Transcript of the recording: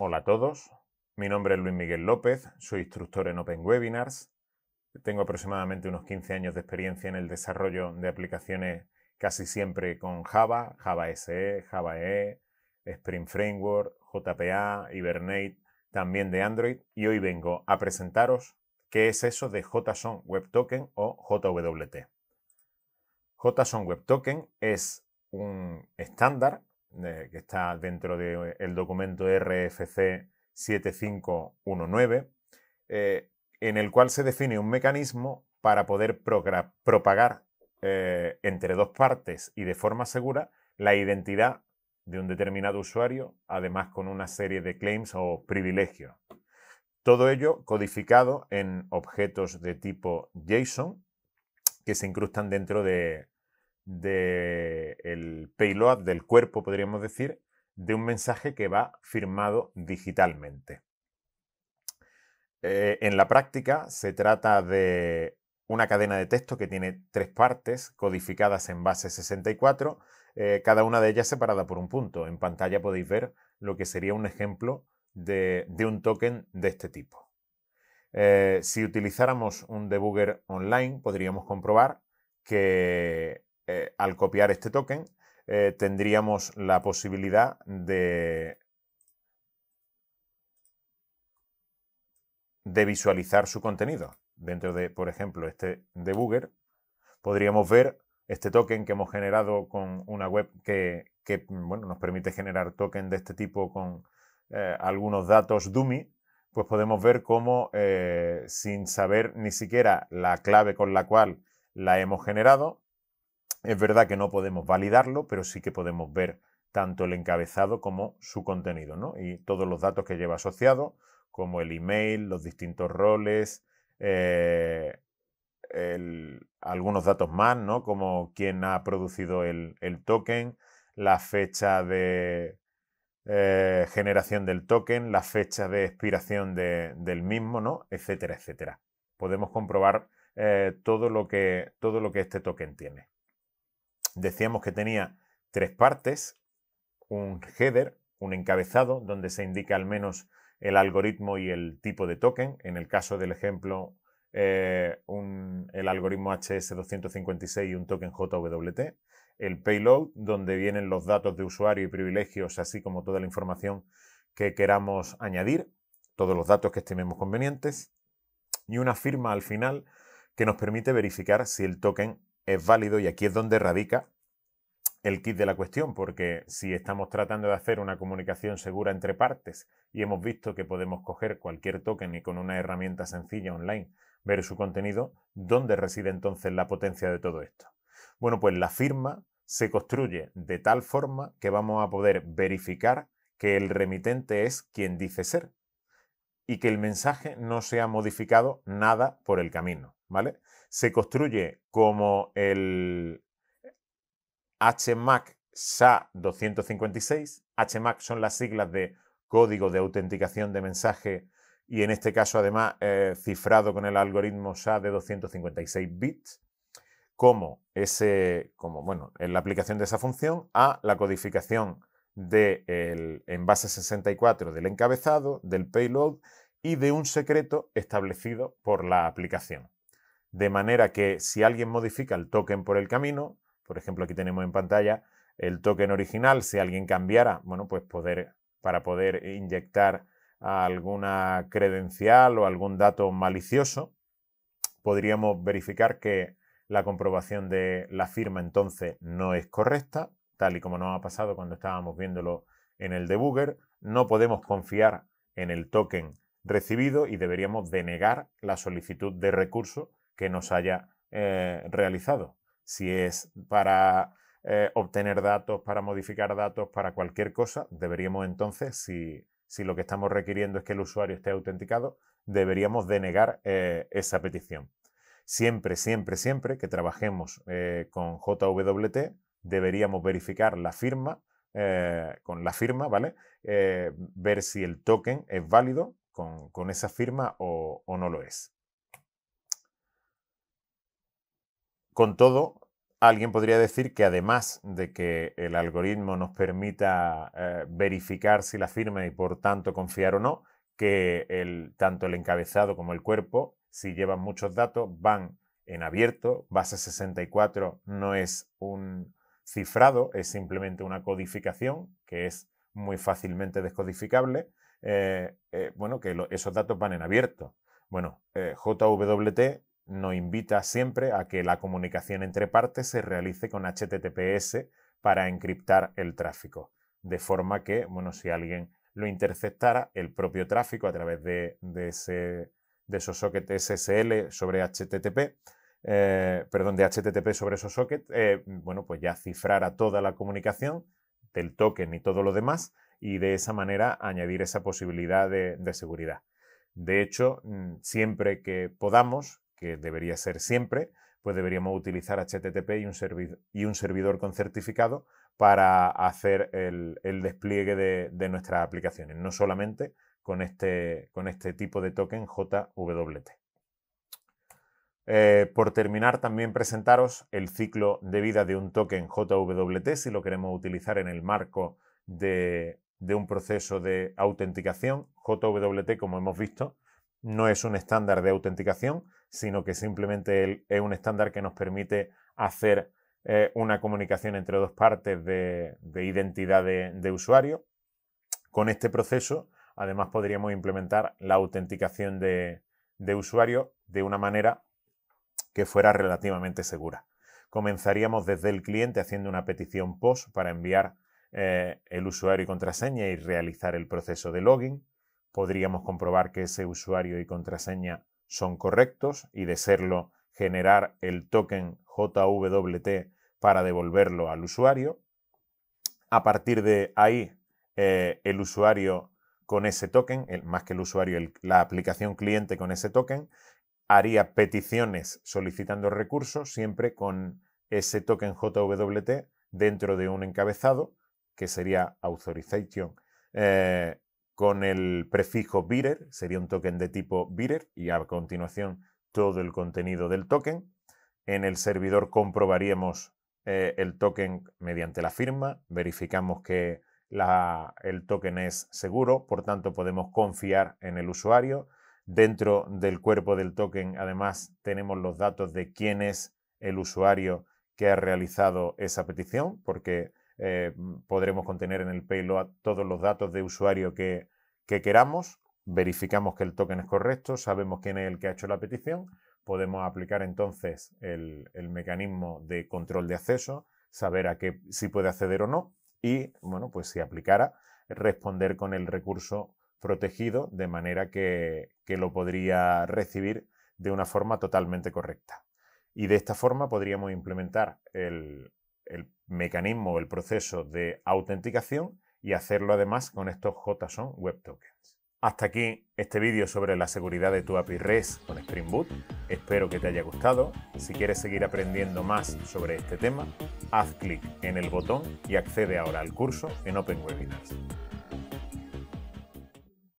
Hola a todos, mi nombre es Luis Miguel López, soy instructor en Open Webinars, tengo aproximadamente unos 15 años de experiencia en el desarrollo de aplicaciones casi siempre con Java, Java SE, Java EE, Spring Framework, JPA, Hibernate, también de Android y hoy vengo a presentaros qué es eso de JSON Web Token o JWT. JSON Web Token es un estándar que está dentro del documento RFC 7519, eh, en el cual se define un mecanismo para poder propagar eh, entre dos partes y de forma segura la identidad de un determinado usuario, además con una serie de claims o privilegios. Todo ello codificado en objetos de tipo JSON que se incrustan dentro de, del payload, del cuerpo, podríamos decir, de un mensaje que va firmado digitalmente. Eh, en la práctica se trata de una cadena de texto que tiene tres partes codificadas en base 64, eh, cada una de ellas separada por un punto. En pantalla podéis ver lo que sería un ejemplo de, un token de este tipo. Eh, si utilizáramos un debugger online, podríamos comprobar que eh, al copiar este token, eh, tendríamos la posibilidad de, de visualizar su contenido. Dentro de, por ejemplo, este debugger, podríamos ver este token que hemos generado con una web que, nos permite generar token de este tipo con eh, algunos datos dummy, pues podemos ver cómo sin saber ni siquiera la clave con la cual la hemos generado, es verdad que no podemos validarlo, pero sí que podemos ver tanto el encabezado como su contenido, ¿no? Y todos los datos que lleva asociado, como el email, los distintos roles, eh, algunos datos más, ¿no? Como quién ha producido el, token, la fecha de eh, generación del token, la fecha de expiración del mismo, ¿no? Etcétera, etcétera. Podemos comprobar eh, todo, lo que, todo lo que este token tiene. Decíamos que tenía tres partes, un header, un encabezado, donde se indica al menos el algoritmo y el tipo de token. En el caso del ejemplo, eh, el algoritmo HS256 y un token JWT. El payload, donde vienen los datos de usuario y privilegios, así como toda la información que queramos añadir, todos los datos que estimemos convenientes. Y una firma al final que nos permite verificar si el token es válido y aquí es donde radica el kit de la cuestión, porque si estamos tratando de hacer una comunicación segura entre partes y hemos visto que podemos coger cualquier token y con una herramienta sencilla online ver su contenido, ¿dónde reside entonces la potencia de todo esto? Bueno, pues la firma se construye de tal forma que vamos a poder verificar que el remitente es quien dice ser y que el mensaje no se ha modificado nada por el camino. Se construye como el HMAC SA 256. HMAC son las siglas de código de autenticación de mensaje y en este caso además eh, cifrado con el algoritmo SA de 256 bits, como, ese, como bueno, en la aplicación de esa función a la codificación del envase 64 del encabezado, del payload y de un secreto establecido por la aplicación de manera que si alguien modifica el token por el camino, por ejemplo aquí tenemos en pantalla el token original, si alguien cambiara, bueno, pues poder, para poder inyectar alguna credencial o algún dato malicioso, podríamos verificar que la comprobación de la firma entonces no es correcta, tal y como nos ha pasado cuando estábamos viéndolo en el debugger. No podemos confiar en el token recibido y deberíamos denegar la solicitud de recurso que nos haya eh, realizado. Si es para eh, obtener datos, para modificar datos, para cualquier cosa, deberíamos entonces, si, lo que estamos requiriendo es que el usuario esté autenticado, deberíamos denegar eh, esa petición. Siempre, siempre, siempre que trabajemos con JWT, deberíamos verificar la firma, con la firma, ¿vale? ver si el token es válido con, esa firma o, o no lo es. Con todo, alguien podría decir que además de que el algoritmo nos permita eh, verificar si la firma y por tanto confiar o no, que tanto el encabezado como el cuerpo, si llevan muchos datos, van en abierto. Base 64 no es un cifrado, es simplemente una codificación que es muy fácilmente descodificable. Eh, eh, bueno, que esos datos van en abierto. Bueno, JWT nos invita siempre a que la comunicación entre partes se realice con HTTPS para encriptar el tráfico, de forma que, bueno, si alguien lo interceptara, el propio tráfico a través de, ese, de esos sockets SSL sobre HTTP, eh, perdón, de HTTP sobre esos sockets, eh, bueno, pues ya cifrara toda la comunicación del token y todo lo demás y de esa manera añadir esa posibilidad de seguridad. De hecho, mm, siempre que podamos, que debería ser siempre, pues deberíamos utilizar HTTP y un, y un servidor con certificado para hacer el, despliegue de, nuestras aplicaciones, no solamente con este, con este tipo de token JWT. Eh, por terminar, también presentaros el ciclo de vida de un token JWT si lo queremos utilizar en el marco de un proceso de autenticación. JWT, como hemos visto, no es un estándar de autenticación, sino que simplemente es un estándar que nos permite hacer eh, una comunicación entre dos partes de, identidad de, usuario. Con este proceso, además, podríamos implementar la autenticación de, usuario de una manera que fuera relativamente segura. Comenzaríamos desde el cliente haciendo una petición POST para enviar eh, el usuario y contraseña y realizar el proceso de login. Podríamos comprobar que ese usuario y contraseña son correctos y de serlo generar el token JWT para devolverlo al usuario. A partir de ahí, eh, el usuario con ese token, más que el usuario, la aplicación cliente con ese token, haría peticiones solicitando recursos siempre con ese token JWT dentro de un encabezado que sería authorization eh, con el prefijo bitter, sería un token de tipo bitter, y a continuación todo el contenido del token. En el servidor comprobaríamos eh, el token mediante la firma, verificamos que el token es seguro, por tanto podemos confiar en el usuario. Dentro del cuerpo del token, además, tenemos los datos de quién es el usuario que ha realizado esa petición, porque eh, podremos contener en el payload todos los datos de usuario que, queramos, verificamos que el token es correcto, sabemos quién es el que ha hecho la petición, podemos aplicar entonces el, mecanismo de control de acceso, saber a qué si puede acceder o no y, bueno, pues si aplicara, responder con el recurso protegido de manera que lo podría recibir de una forma totalmente correcta. Y de esta forma podríamos implementar el, el mecanismo, el proceso de autenticación y hacerlo además con estos JSON Web Tokens. Hasta aquí este vídeo sobre la seguridad de tu API REST con Spring Boot. Espero que te haya gustado. Si quieres seguir aprendiendo más sobre este tema, haz clic en el botón y accede ahora al curso en Open Webinars.